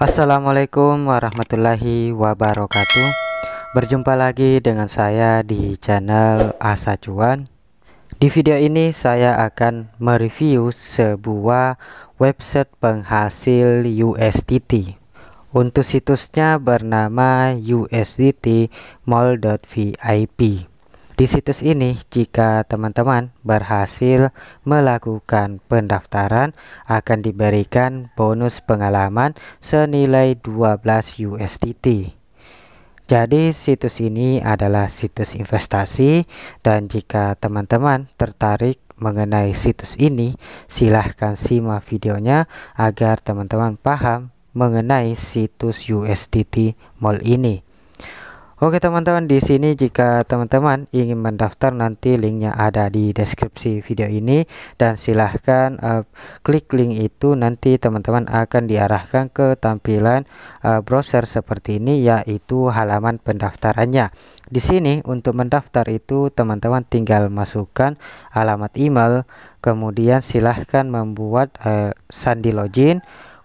Assalamualaikum warahmatullahi wabarakatuh Berjumpa lagi dengan saya di channel Asa Cuan Di video ini saya akan mereview sebuah website penghasil USDT Untuk situsnya bernama USDT di situs ini, jika teman-teman berhasil melakukan pendaftaran, akan diberikan bonus pengalaman senilai 12 USDT. Jadi situs ini adalah situs investasi dan jika teman-teman tertarik mengenai situs ini, silahkan simak videonya agar teman-teman paham mengenai situs USDT Mall ini. Oke teman-teman di sini jika teman-teman ingin mendaftar nanti linknya ada di deskripsi video ini dan silahkan uh, klik link itu nanti teman-teman akan diarahkan ke tampilan uh, browser seperti ini yaitu halaman pendaftarannya. Di sini untuk mendaftar itu teman-teman tinggal masukkan alamat email kemudian silahkan membuat uh, sandi login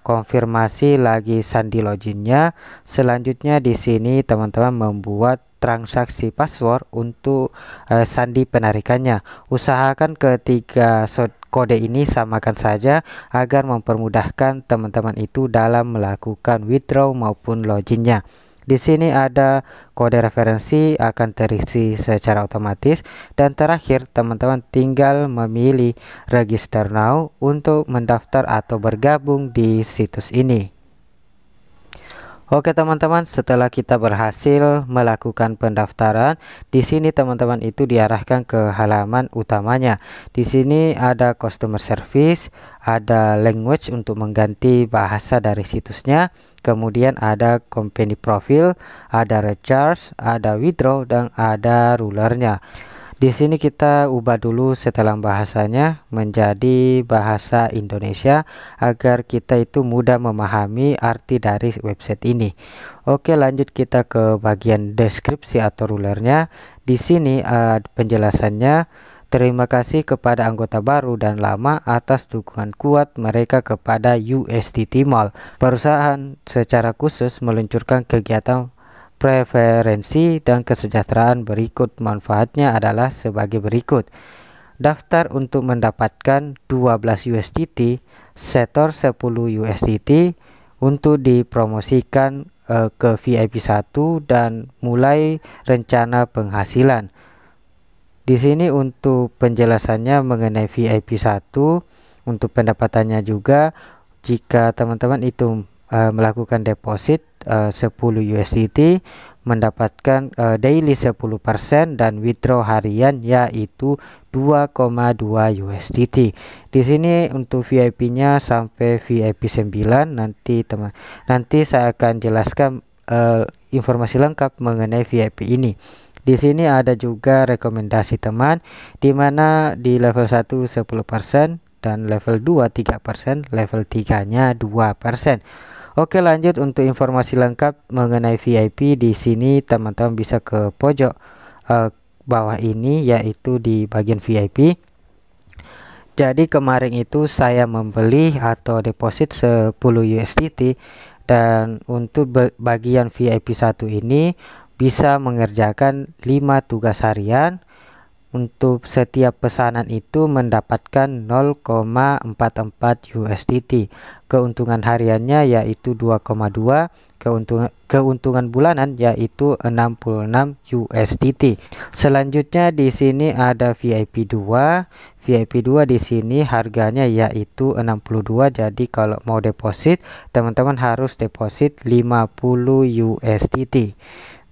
konfirmasi lagi sandi loginnya. Selanjutnya di sini teman-teman membuat transaksi password untuk uh, sandi penarikannya. Usahakan ketiga kode ini samakan saja agar mempermudahkan teman-teman itu dalam melakukan withdraw maupun loginnya. Di sini ada kode referensi akan terisi secara otomatis dan terakhir teman-teman tinggal memilih register now untuk mendaftar atau bergabung di situs ini. Oke teman-teman, setelah kita berhasil melakukan pendaftaran, di sini teman-teman itu diarahkan ke halaman utamanya. Di sini ada customer service, ada language untuk mengganti bahasa dari situsnya, kemudian ada company profile, ada recharge, ada withdraw dan ada rulernya. Di sini kita ubah dulu setelan bahasanya menjadi bahasa Indonesia agar kita itu mudah memahami arti dari website ini. Oke, lanjut kita ke bagian deskripsi atau rulernya. Di sini uh, penjelasannya Terima kasih kepada anggota baru dan lama atas dukungan kuat mereka kepada USDT Mall. Perusahaan secara khusus meluncurkan kegiatan preferensi, dan kesejahteraan berikut. Manfaatnya adalah sebagai berikut. Daftar untuk mendapatkan 12 USDT, setor 10 USDT untuk dipromosikan eh, ke VIP 1 dan mulai rencana penghasilan. Di sini untuk penjelasannya mengenai VIP 1 untuk pendapatannya juga jika teman-teman itu uh, melakukan deposit uh, 10 USDT mendapatkan uh, daily 10% dan withdraw harian yaitu 2,2 USDT. Di sini untuk VIP-nya sampai VIP 9 nanti teman nanti saya akan jelaskan uh, informasi lengkap mengenai VIP ini. Di sini ada juga rekomendasi teman di mana di level 1 10% dan level 2 3%, level 3-nya 2%. Oke lanjut untuk informasi lengkap mengenai VIP di sini teman-teman bisa ke pojok uh, bawah ini yaitu di bagian VIP. Jadi kemarin itu saya membeli atau deposit 10 USDT dan untuk bagian VIP satu ini bisa mengerjakan 5 tugas harian untuk setiap pesanan itu mendapatkan 0,44 USDT keuntungan hariannya yaitu 2,2 keuntungan keuntungan bulanan yaitu 66 USDT. Selanjutnya di sini ada VIP 2. VIP 2 di sini harganya yaitu 62. Jadi kalau mau deposit, teman-teman harus deposit 50 USDT.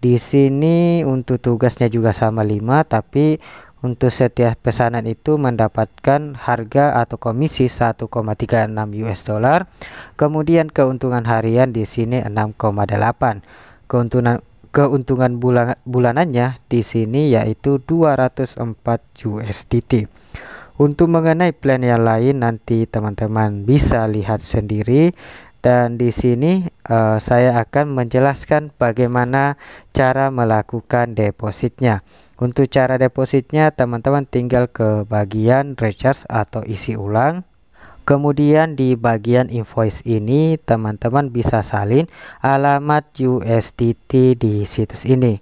Di sini untuk tugasnya juga sama 5 tapi untuk setiap pesanan itu mendapatkan harga atau komisi 1,36 US dollar. Kemudian keuntungan harian di sini 6,8. Keuntungan keuntungan bulan, bulanannya di sini yaitu 204 USDT. Untuk mengenai plan yang lain nanti teman-teman bisa lihat sendiri dan di sini uh, saya akan menjelaskan bagaimana cara melakukan depositnya. Untuk cara depositnya teman-teman tinggal ke bagian recharge atau isi ulang. Kemudian di bagian invoice ini teman-teman bisa salin alamat USDT di situs ini.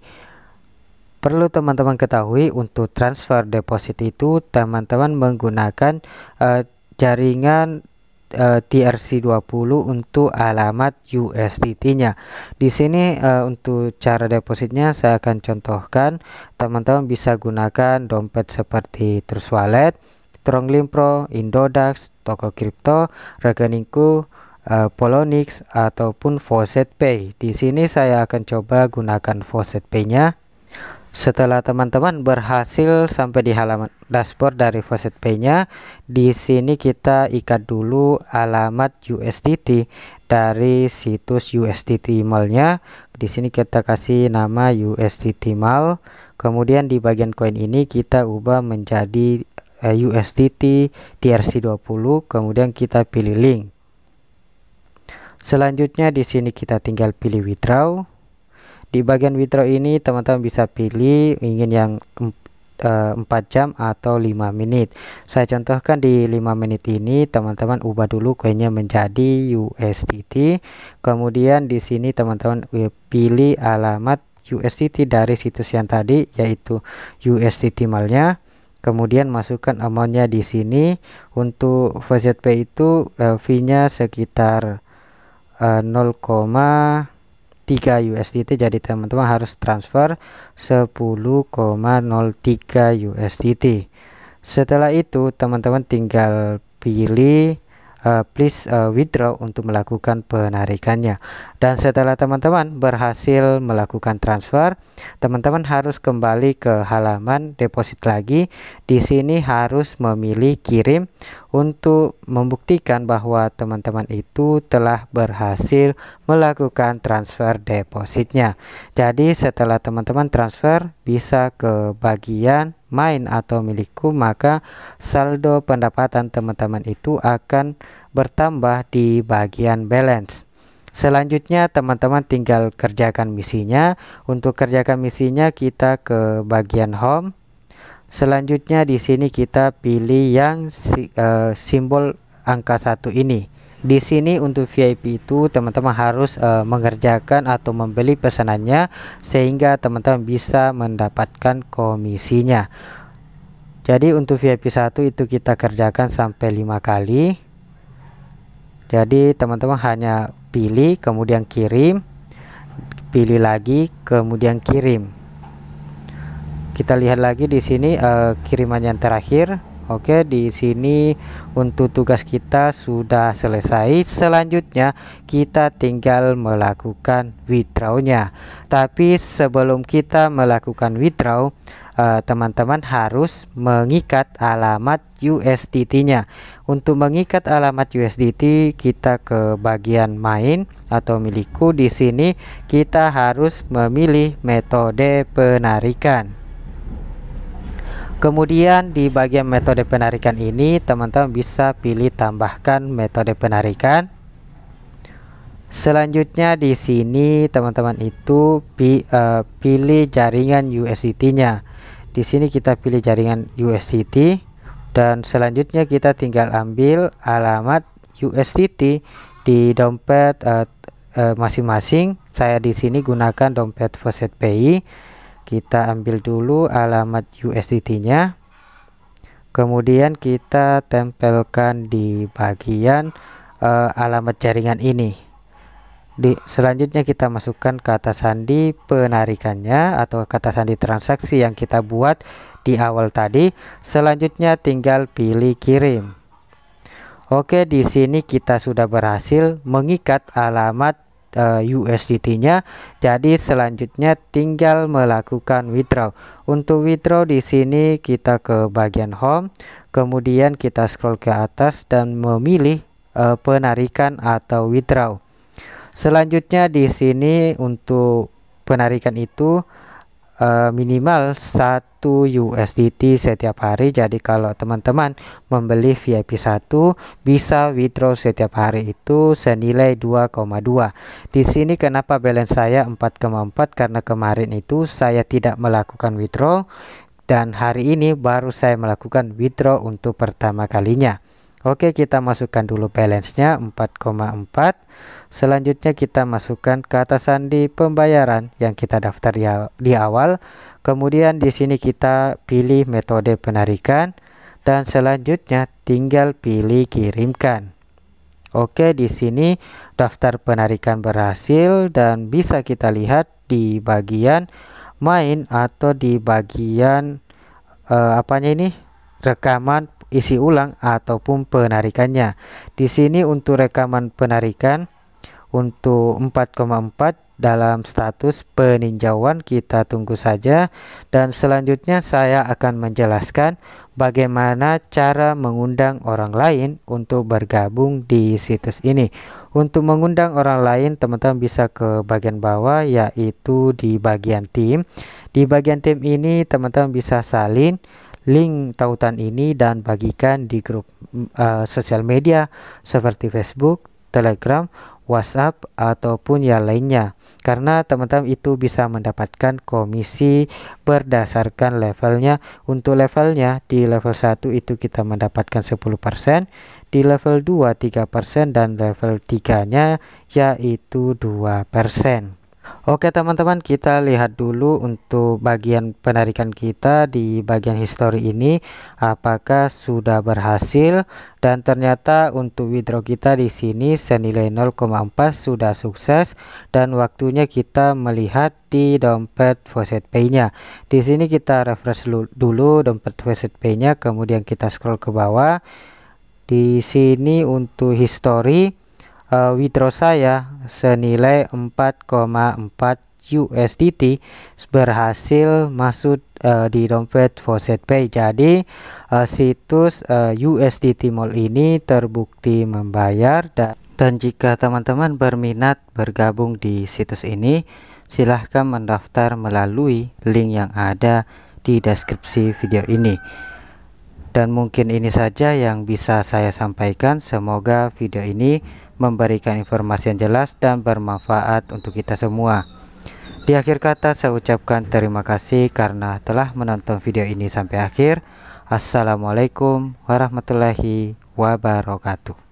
Perlu teman-teman ketahui untuk transfer deposit itu teman-teman menggunakan uh, jaringan Eh, TRC20 untuk alamat USDT-nya. Di sini uh, untuk cara depositnya saya akan contohkan. Teman-teman bisa gunakan dompet seperti Trust Wallet, Tronglin Pro, Indodax, Toko Kripto, rekeningku uh, eh, Polonix ataupun Faucet Pay. Di sini saya akan coba gunakan Faucet Pay-nya. Setelah teman-teman berhasil sampai di halaman dashboard dari faucet Pay-nya, di sini kita ikat dulu alamat USDT dari situs USDT mall-nya. Di sini kita kasih nama USDT mall. Kemudian di bagian koin ini kita ubah menjadi eh, USDT TRC20, kemudian kita pilih link. Selanjutnya di sini kita tinggal pilih withdraw. Di bagian withdraw ini teman-teman bisa pilih ingin yang 4 eh, jam atau 5 menit saya contohkan di 5 menit ini teman-teman ubah dulu koinnya menjadi USDT kemudian di sini teman-teman eh, pilih alamat USDT dari situs yang tadi yaitu USDT malnya kemudian masukkan amountnya di sini untuk VZP itu eh, fee nya sekitar 0, 3 USDT jadi teman-teman harus transfer 10,03 USDT setelah itu teman-teman tinggal pilih uh, please uh, withdraw untuk melakukan penarikannya dan setelah teman-teman berhasil melakukan transfer teman-teman harus kembali ke halaman deposit lagi di sini harus memilih kirim untuk membuktikan bahwa teman-teman itu telah berhasil melakukan transfer depositnya. Jadi setelah teman-teman transfer bisa ke bagian main atau milikku maka saldo pendapatan teman-teman itu akan bertambah di bagian balance. Selanjutnya teman-teman tinggal kerjakan misinya. Untuk kerjakan misinya kita ke bagian home Selanjutnya di sini kita pilih yang si, uh, simbol angka satu ini. Di sini untuk VIP itu teman-teman harus uh, mengerjakan atau membeli pesanannya sehingga teman-teman bisa mendapatkan komisinya. Jadi untuk VIP 1 itu kita kerjakan sampai 5 kali. Jadi teman-teman hanya pilih kemudian kirim, pilih lagi kemudian kirim kita lihat lagi di sini uh, kiriman yang terakhir Oke, di sini untuk tugas kita sudah selesai. Selanjutnya, kita tinggal melakukan withdrawnya. Tapi sebelum kita melakukan withdraw, eh, teman-teman uh, harus mengikat alamat USDT-nya. Untuk mengikat alamat USDT, kita ke bagian main atau milikku. Di sini, kita harus memilih metode penarikan. Kemudian di bagian metode penarikan ini teman-teman bisa pilih tambahkan metode penarikan. Selanjutnya di sini teman-teman itu pi, uh, pilih jaringan USDT-nya. Di sini kita pilih jaringan USDT dan selanjutnya kita tinggal ambil alamat USDT di dompet eh, eh, masing-masing. Uh, uh, Saya di sini gunakan dompet faucet Pay kita ambil dulu alamat USDT nya kemudian kita tempelkan di bagian uh, alamat jaringan ini di, selanjutnya kita masukkan kata sandi penarikannya atau kata sandi transaksi yang kita buat di awal tadi selanjutnya tinggal pilih kirim Oke di sini kita sudah berhasil mengikat alamat Eh, USDT-nya. Jadi selanjutnya tinggal melakukan withdraw. Untuk withdraw di sini kita ke bagian home, kemudian kita scroll ke atas dan memilih uh, penarikan atau withdraw. Selanjutnya di sini untuk penarikan itu Eh, minimal 1 USDT setiap hari jadi kalau teman-teman membeli VIP 1 bisa withdraw setiap hari itu senilai 2,2 di sini kenapa balance saya 4,4 karena kemarin itu saya tidak melakukan withdraw dan hari ini baru saya melakukan withdraw untuk pertama kalinya Oke kita masukkan dulu balance-nya 4,4 Selanjutnya kita masukkan ke atas sandi pembayaran yang kita daftar di, di awal Kemudian di sini kita pilih metode penarikan Dan selanjutnya tinggal pilih kirimkan Oke di sini daftar penarikan berhasil dan bisa kita lihat di bagian main atau di bagian eh, apanya ini rekaman isi ulang ataupun penarikannya. Di sini untuk rekaman penarikan untuk 4,4 dalam status peninjauan kita tunggu saja dan selanjutnya saya akan menjelaskan bagaimana cara mengundang orang lain untuk bergabung di situs ini untuk mengundang orang lain teman-teman bisa ke bagian bawah yaitu di bagian tim di bagian tim ini teman-teman bisa salin link tautan ini dan bagikan di grup uh, sosial media seperti Facebook, Telegram, WhatsApp ataupun yang lainnya karena teman-teman itu bisa mendapatkan komisi berdasarkan levelnya untuk levelnya di level 1 itu kita mendapatkan 10% di level 2 3% dan level 3 nya yaitu 2% Oke teman-teman kita lihat dulu untuk bagian penarikan kita di bagian history ini apakah sudah berhasil dan ternyata untuk withdraw kita di sini senilai 0,4 sudah sukses dan waktunya kita melihat di dompet faucet pay-nya. Di sini kita refresh dulu dompet faucet pay-nya kemudian kita scroll ke bawah. Di sini untuk history uh, eh, withdraw saya senilai 4,4 USDT berhasil masuk uh, di dompet Faucet Jadi uh, situs uh, USDT Mall ini terbukti membayar dan, dan jika teman-teman berminat bergabung di situs ini, silahkan mendaftar melalui link yang ada di deskripsi video ini. Dan mungkin ini saja yang bisa saya sampaikan. Semoga video ini memberikan informasi yang jelas dan bermanfaat untuk kita semua. Di akhir kata saya ucapkan terima kasih karena telah menonton video ini sampai akhir. Assalamualaikum warahmatullahi wabarakatuh.